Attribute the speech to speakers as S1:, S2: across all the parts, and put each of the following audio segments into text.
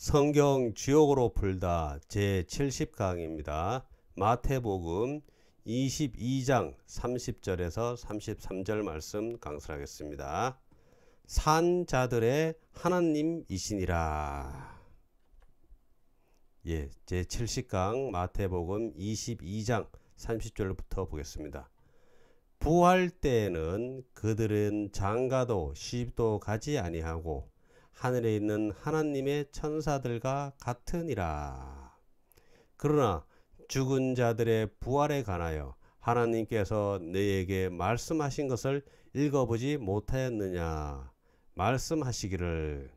S1: 성경 주역으로 풀다 제70강입니다. 마태복음 22장 30절에서 33절 말씀 강설하겠습니다. 산 자들의 하나님이시니라. 예, 제70강 마태복음 22장 30절부터 보겠습니다. 부활 때에는 그들은 장가도 시집도 가지 아니하고 하늘에 있는 하나님의 천사들과 같으니라. 그러나 죽은 자들의 부활에 관하여 하나님께서 너에게 말씀하신 것을 읽어보지 못하였느냐. 말씀하시기를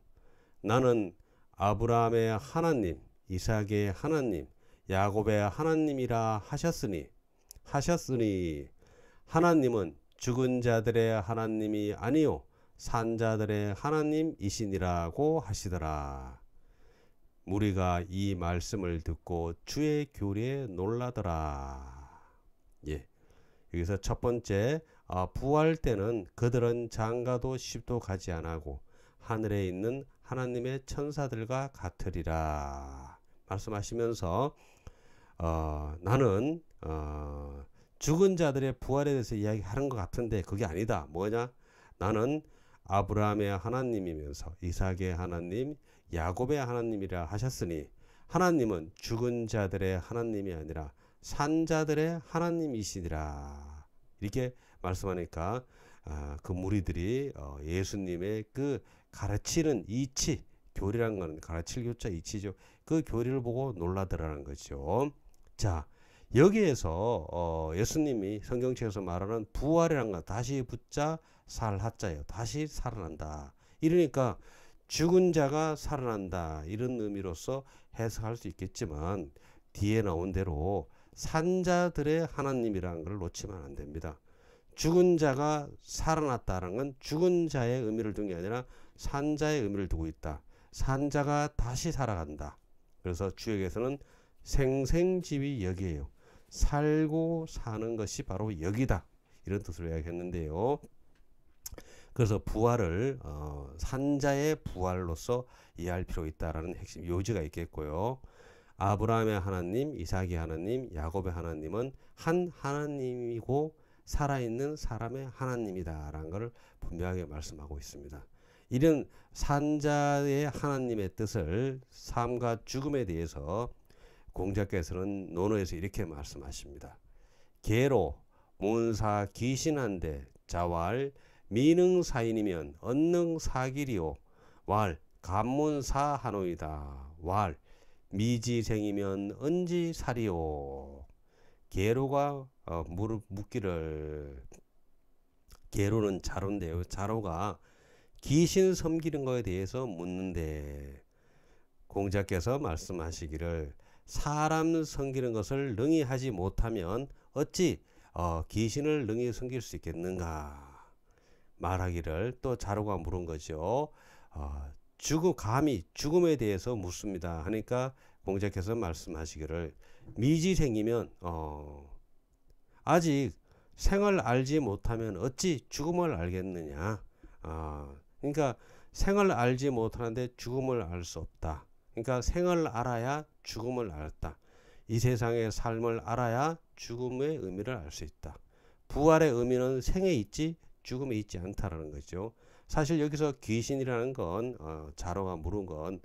S1: 나는 아브라함의 하나님, 이삭의 하나님, 야곱의 하나님이라 하셨으니 하셨으니 하나님은 죽은 자들의 하나님이 아니요 산자들의 하나님이시니라고 하시더라. 우리가 이 말씀을 듣고 주의 교리에 놀라더라. 예. 여기서 첫 번째 아, 부활 때는 그들은 장가도 십도 가지 않고 하늘에 있는 하나님의 천사들과 같으리라 말씀하시면서 어, 나는 어, 죽은 자들의 부활에 대해서 이야기하는 것 같은데 그게 아니다. 뭐냐? 나는 아브라함의 하나님이면서 이삭의 하나님, 야곱의 하나님이라 하셨으니 하나님은 죽은 자들의 하나님이 아니라 산 자들의 하나님이시니라. 이렇게 말씀하니까 아, 그 무리들이 어, 예수님의 그 가르치는 이치, 교리란 건 가르칠 교자 이치죠. 그 교리를 보고 놀라더라는 거죠. 자, 여기에서 어 예수님이 성경책에서 말하는 부활이란 건 다시 붙자 살하자요 다시 살아난다. 이러니까 죽은 자가 살아난다 이런 의미로서 해석할 수 있겠지만 뒤에 나온 대로 산자들의 하나님이라는 걸 놓치면 안 됩니다. 죽은 자가 살아났다는 건 죽은 자의 의미를 둔 게 아니라 산자의 의미를 두고 있다. 산자가 다시 살아간다. 그래서 주역에서는 생생집이 여기에요. 살고 사는 것이 바로 여기다. 이런 뜻으로 이야기했는데요. 그래서 부활을 어, 산자의 부활로서 이해할 필요 있다라는 핵심 요지가 있겠고요. 아브라함의 하나님, 이삭의 하나님, 야곱의 하나님은 한 하나님이고 살아있는 사람의 하나님이다라는 것을 분명하게 말씀하고 있습니다. 이런 산자의 하나님의 뜻을 삶과 죽음에 대해서 공자께서는 논어에서 이렇게 말씀하십니다. 개로 문사 귀신한데 자왈 미능사인이면 언능사길이요 왈 간문사하노이다 왈 미지생이면 은지살이요 개로가 어, 무릎 묻기를 개로는 자로인데요 자로가 귀신 섬기는 거에 대해서 묻는데 공자께서 말씀하시기를 사람 섬기는 것을 능히 하지 못하면 어찌 어, 귀신을 능히 섬길 수 있겠는가 말하기를 또 자로가 물은 거죠. 어, 죽음 감히 죽음에 대해서 묻습니다. 하니까 공자께서 말씀하시기를 미지 생이면 어, 아직 생을 알지 못하면 어찌 죽음을 알겠느냐. 어, 그러니까 생을 알지 못하는데 죽음을 알 수 없다. 그러니까 생을 알아야 죽음을 알았다. 이 세상의 삶을 알아야 죽음의 의미를 알 수 있다. 부활의 의미는 생에 있지 죽음에 있지 않다라는 거죠. 사실 여기서 귀신이라는 건 어, 자로와 물은 건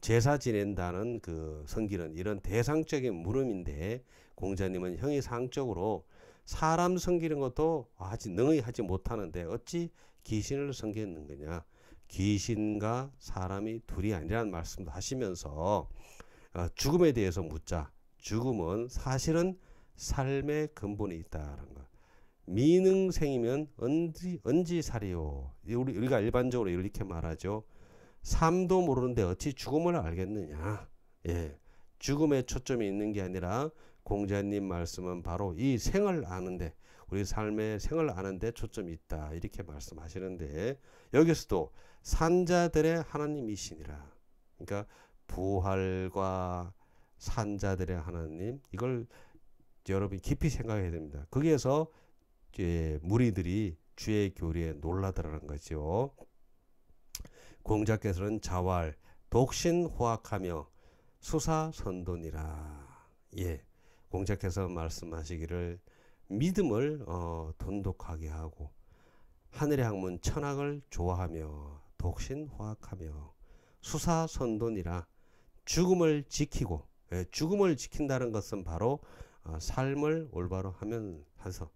S1: 제사 지낸다는 그 성기는 이런 대상적인 물음인데 공자님은 형이상적으로 사람 성기는 것도 아직 능히 하지 못하는데 어찌 귀신을 성기는 거냐 귀신과 사람이 둘이 아니라는 말씀도 하시면서 어, 죽음에 대해서 묻자. 죽음은 사실은 삶의 근본이 있다라는 것. 미능생이면 언지 언지살이요. 우리 가 일반적으로 이렇게 말하죠. 삶도 모르는데 어찌 죽음을 알겠느냐. 예. 죽음에 초점이 있는 게 아니라 공자님 말씀은 바로 이 생을 아는데 우리 삶의 생을 아는데 초점이 있다 이렇게 말씀하시는데 여기서도 산자들의 하나님이시니라 그러니까 부활과 산자들의 하나님 이걸 여러분이 깊이 생각해야 됩니다. 거기에서 무리들이 주의 교리에 놀라더라는 거지 공자께서는 자활 독신 호악하며 수사 선돈이라. 예. 공자께서 말씀하시기를 믿음을 어, 돈독하게 하고 하늘의 학문 천학을 좋아하며 독신 호악하며 수사 선돈이라 죽음을 지키고 예, 죽음을 지킨다는 것은 바로 어, 삶을 올바로 하면서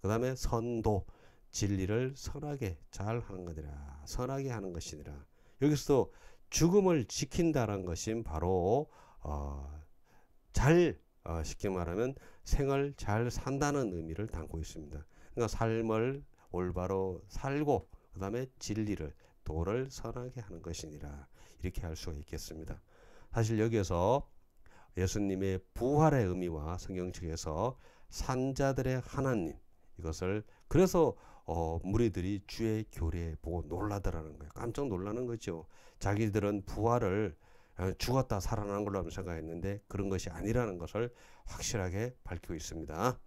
S1: 그 다음에 선도 진리를 선하게 잘 하는 것이라 선하게 하는 것이니라 여기서도 죽음을 지킨다는 것이 바로 어, 잘 어, 쉽게 말하면 생을 잘 산다는 의미를 담고 있습니다. 그러니까 삶을 올바로 살고 그 다음에 진리를 도를 선하게 하는 것이니라 이렇게 할 수가 있겠습니다. 사실 여기에서 예수님의 부활의 의미와 성경 측에서 산자들의 하나님 이것을 그래서 어, 무리들이 주의 교례 보고 놀라더라는 거예요. 깜짝 놀라는 거죠. 자기들은 부활을 어, 죽었다 살아난 걸로 생각했는데 그런 것이 아니라는 것을 확실하게 밝히고 있습니다.